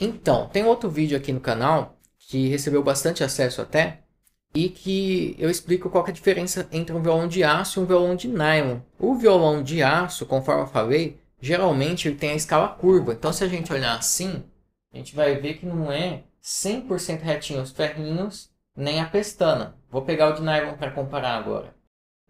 Então, tem outro vídeo aqui no canal que recebeu bastante acesso até e que eu explico qual é a diferença entre um violão de aço e um violão de nylon. O violão de aço, conforme eu falei, geralmente ele tem a escala curva. Então, se a gente olhar assim, a gente vai ver que não é 100% retinho os ferrinhos nem a pestana. Vou pegar o de nylon para comparar agora.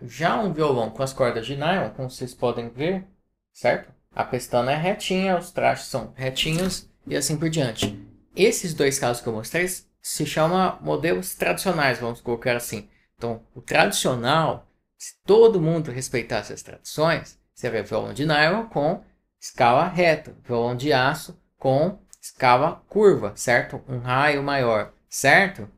Já um violão com as cordas de nylon, como vocês podem ver, certo? A pestana é retinha, os trastes são retinhos e assim por diante. Esses dois casos que eu mostrei se chama modelos tradicionais, vamos colocar assim. Então, o tradicional, se todo mundo respeitasse as tradições, seria violão de nylon com escala reta, violão de aço com escala curva, certo? Um raio maior, certo?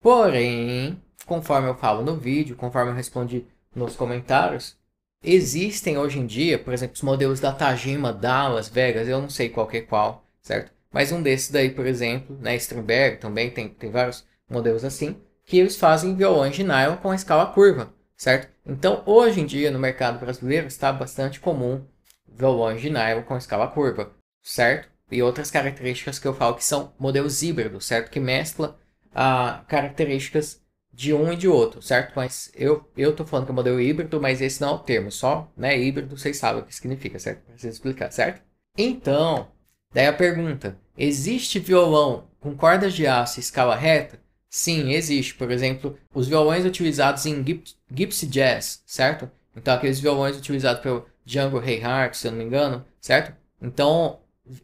Porém, conforme eu falo no vídeo, conforme eu respondi nos comentários, existem hoje em dia, por exemplo, os modelos da Tajima, Dallas, Vegas, eu não sei qual que é qual, certo? Mas um desses daí, por exemplo, né, Strindberg também tem, tem vários modelos assim, que eles fazem violões de nylon com a escala curva, certo? Então, hoje em dia, no mercado brasileiro, está bastante comum violões de nylon com escala curva, certo? E outras características que eu falo que são modelos híbridos, certo? Que mescla ah, características de um e de outro, certo? Mas eu, eu tô falando que é modelo híbrido, mas esse não é o termo, só, né, híbrido, vocês sabem o que significa, certo? Preciso explicar, certo? Então, Daí a pergunta: existe violão com cordas de aço e escala reta? Sim, existe. Por exemplo, os violões utilizados em Gypsy Jazz, certo? Então, aqueles violões utilizados pelo Django Reinhardt, se eu não me engano, certo? Então,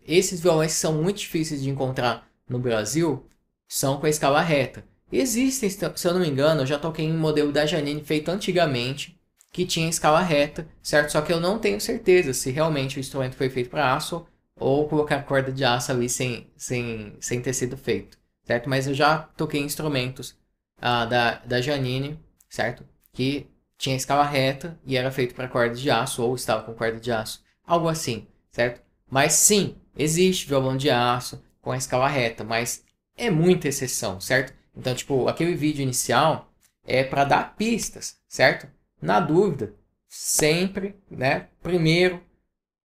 esses violões que são muito difíceis de encontrar no Brasil são com a escala reta. Existem, se eu não me engano, eu já toquei em um modelo da Janine feito antigamente que tinha escala reta, certo? Só que eu não tenho certeza se realmente o instrumento foi feito para aço ou colocar corda de aço ali sem, sem, sem ter sido feito, certo? Mas eu já toquei instrumentos ah, da, da Janine, certo? Que tinha escala reta e era feito para corda de aço ou estava com corda de aço, algo assim, certo? Mas sim, existe violão de aço com a escala reta, mas é muita exceção, certo? Então, tipo, aquele vídeo inicial é para dar pistas, certo? Na dúvida, sempre, né? Primeiro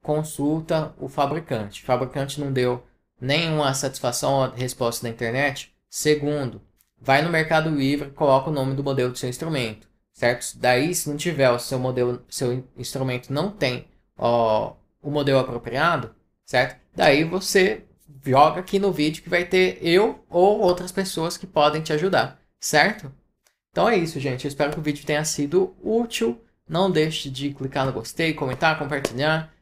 consulta o fabricante. O fabricante não deu nenhuma satisfação ou resposta da internet. Segundo, vai no Mercado Livre, coloca o nome do modelo do seu instrumento, certo? Daí, se não tiver o seu modelo, seu instrumento não tem ó, o modelo apropriado, certo? Daí você joga aqui no vídeo que vai ter eu ou outras pessoas que podem te ajudar, certo? Então é isso, gente. Eu espero que o vídeo tenha sido útil. Não deixe de clicar no gostei, comentar, compartilhar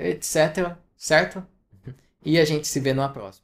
etc, certo? Uhum. E a gente se vê numa próxima.